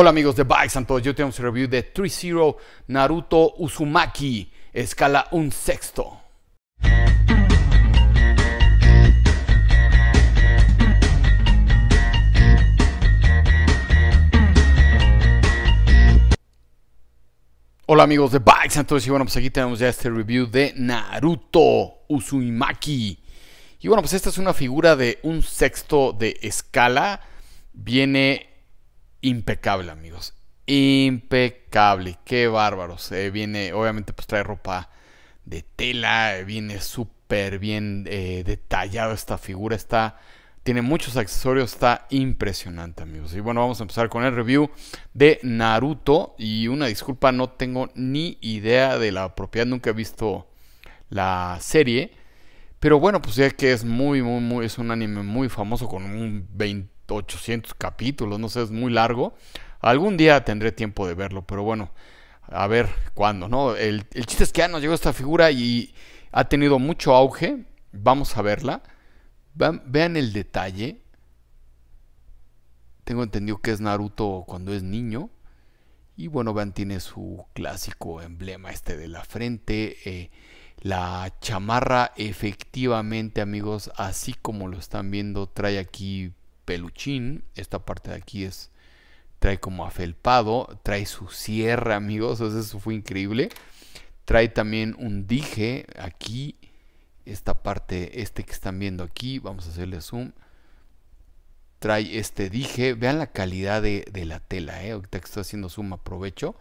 Hola amigos de Bikes and todos, yo tengo un este review de 3-0 Naruto Uzumaki, escala un sexto. Hola amigos de Bikes and todos, y bueno pues aquí tenemos ya este review de Naruto Uzumaki. Y bueno pues esta es una figura de un sexto de escala, viene impecable, amigos. Impecable, qué bárbaros. Se viene, obviamente, pues trae ropa de tela, eh, viene súper bien eh, detallado esta figura, está, tiene muchos accesorios, está impresionante, amigos. Y bueno, vamos a empezar con el review de Naruto. Y una disculpa, no tengo ni idea de la propiedad, nunca he visto la serie. Pero bueno, pues ya que es muy, muy, muy, es un anime muy famoso con un 20 800 capítulos, no sé, es muy largo. Algún día tendré tiempo de verlo, pero bueno, a ver cuándo, ¿no? El, chiste es que ya nos llegó esta figura y ha tenido mucho auge. Vamos a verla. Vean, el detalle. Tengo entendido que es Naruto cuando es niño. Y bueno, vean, tiene su clásico emblema este de la frente. Eh, la chamarra efectivamente, amigos, así como lo están viendo, trae aquí peluchín. Esta parte de aquí es trae como afelpado, trae su sierra, amigos, eso fue increíble. Trae también un dije aquí, esta parte, este que están viendo aquí, vamos a hacerle zoom. Trae este dije, vean la calidad de, la tela, ¿eh? ahorita que estoy haciendo zoom aprovecho.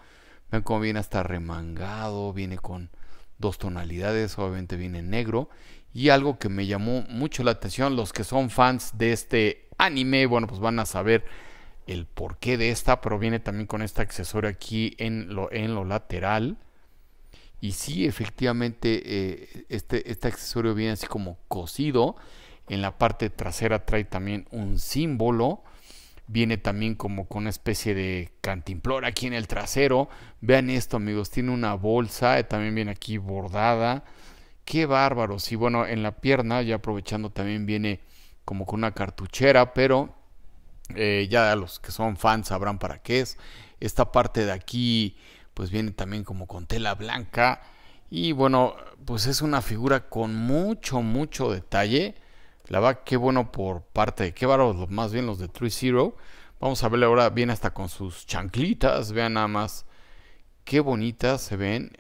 Vean cómo viene hasta remangado, viene con dos tonalidades, obviamente viene negro. Y algo que me llamó mucho la atención, los que son fans de este anime, bueno, pues van a saber el porqué de esta, pero viene también con este accesorio aquí en lo, en lo lateral. Y sí, efectivamente, eh, este, este accesorio viene así como cosido. En la parte trasera trae también un símbolo viene también como con una especie de cantimplora aquí en el trasero. Vean esto, amigos, tiene una bolsa, eh, también viene aquí bordada. Qué bárbaro Y bueno, en la pierna, ya aprovechando, también viene como con una cartuchera, pero eh, ya los que son fans sabrán para qué es. Esta parte de aquí, pues viene también como con tela blanca. Y bueno, pues es una figura con mucho, mucho detalle la va, qué bueno por parte de qué los más bien los de 3-0. Vamos a verle ahora, viene hasta con sus chanclitas. Vean nada más qué bonitas se ven.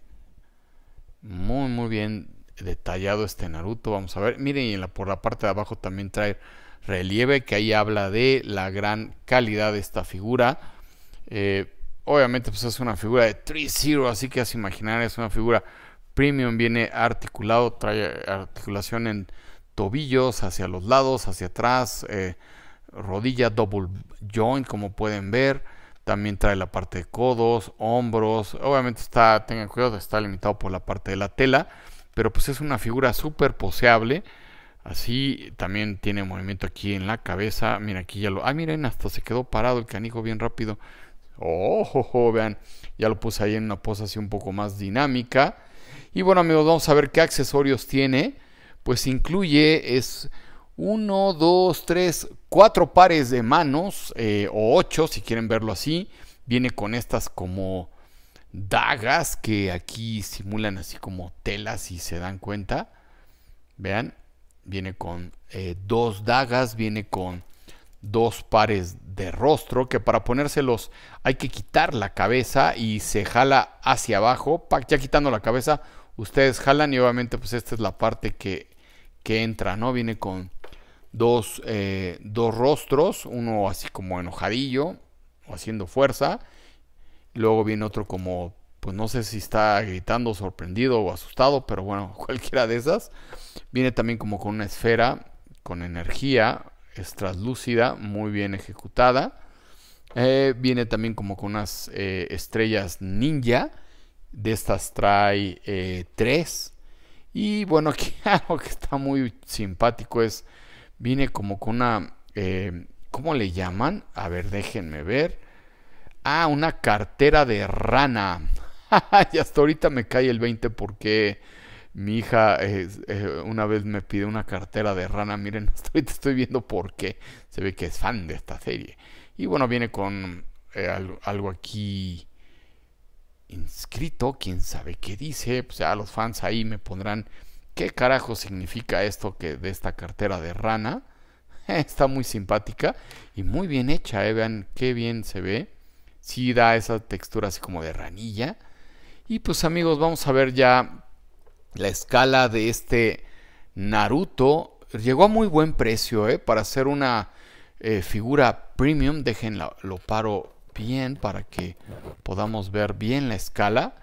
Muy, muy bien detallado este Naruto. Vamos a ver. Miren, y la, por la parte de abajo también trae relieve que ahí habla de la gran calidad de esta figura. Eh, obviamente, pues es una figura de 3-0, así que es imaginar, es una figura premium. Viene articulado, trae articulación en tobillos, hacia los lados, hacia atrás, eh, rodilla double joint, como pueden ver. También trae la parte de codos, hombros. Obviamente está, tengan cuidado, está limitado por la parte de la tela. Pero pues es una figura súper poseable. Así también tiene movimiento aquí en la cabeza. Mira, aquí ya lo. Ah, miren, hasta se quedó parado el canijo bien rápido. Ojo, oh, vean, ya lo puse ahí en una pose así un poco más dinámica. Y bueno, amigos, vamos a ver qué accesorios tiene pues incluye es 1, 2, 3, cuatro pares de manos, eh, o 8 si quieren verlo así. Viene con estas como dagas que aquí simulan así como telas si se dan cuenta. Vean, viene con eh, dos dagas, viene con dos pares de rostro que para ponérselos hay que quitar la cabeza y se jala hacia abajo. Ya quitando la cabeza, ustedes jalan y obviamente pues esta es la parte que que entra, ¿no? Viene con eh, dos, rostros, uno así como enojadillo o haciendo fuerza, luego viene otro como, pues no sé si está gritando, sorprendido o asustado, pero bueno, cualquiera de esas. Viene también como con una esfera, con energía, es translúcida, muy bien ejecutada. Eh, viene también como con unas eh, estrellas ninja. De estas trae tres. Y bueno, aquí algo que está muy simpático es, viene como con una, eh, ¿cómo le llaman? A ver, déjenme ver. Ah, una cartera de rana. y hasta ahorita me cae el 20 porque mi hija eh, una vez me pide una cartera de rana. Miren, hasta ahorita estoy viendo por qué. Se ve que es fan de esta serie. Y bueno, viene con eh, algo, aquí escrito, quién sabe qué dice, pues ya los fans ahí me pondrán qué carajo significa esto que de esta cartera de rana. Está muy simpática y muy bien hecha, ¿eh? vean qué bien se ve. Sí da esa textura así como de ranilla. Y pues amigos, vamos a ver ya la escala de este Naruto. Llegó a muy buen precio, ¿eh? Para hacer una eh, figura premium, déjenlo, lo paro bien para que podamos ver bien la escala.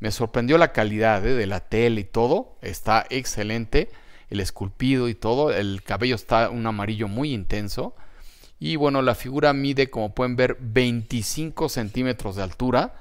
Me sorprendió la calidad eh, de la tela y todo. Está excelente. El esculpido y todo. El cabello está un amarillo muy intenso. Y bueno, la figura mide, como pueden ver, 25 centímetros de altura.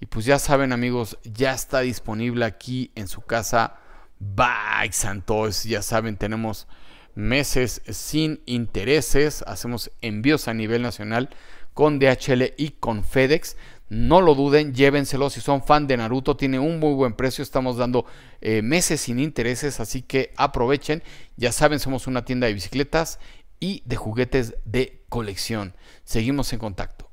Y pues ya saben amigos, ya está disponible aquí en su casa Bye, Santos. Ya saben, tenemos meses sin intereses. Hacemos envíos a nivel nacional con DHL y con FedEx. No lo duden, llévenselo. Si son fan de Naruto, tiene un muy buen precio. Estamos dando eh, meses sin intereses, así que aprovechen. Ya saben, somos una tienda de bicicletas y de juguetes de colección. Seguimos en contacto.